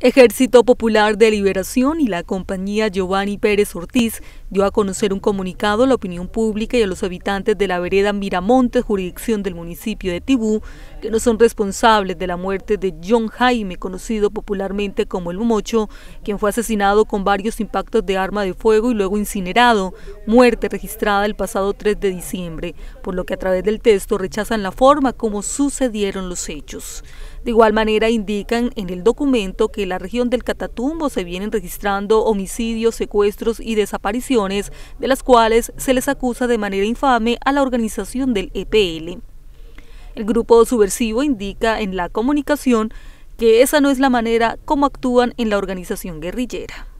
Ejército Popular de Liberación y la compañía Giovanni Pérez Ortiz dio a conocer un comunicado a la opinión pública y a los habitantes de la vereda Miramonte, jurisdicción del municipio de Tibú, que no son responsables de la muerte de John Jaime, conocido popularmente como el Mocho, quien fue asesinado con varios impactos de arma de fuego y luego incinerado, muerte registrada el pasado 3 de diciembre, por lo que a través del texto rechazan la forma como sucedieron los hechos. De igual manera indican en el documento que la región del Catatumbo se vienen registrando homicidios, secuestros y desapariciones, de las cuales se les acusa de manera infame a la organización del EPL. El grupo subversivo indica en la comunicación que esa no es la manera como actúan en la organización guerrillera.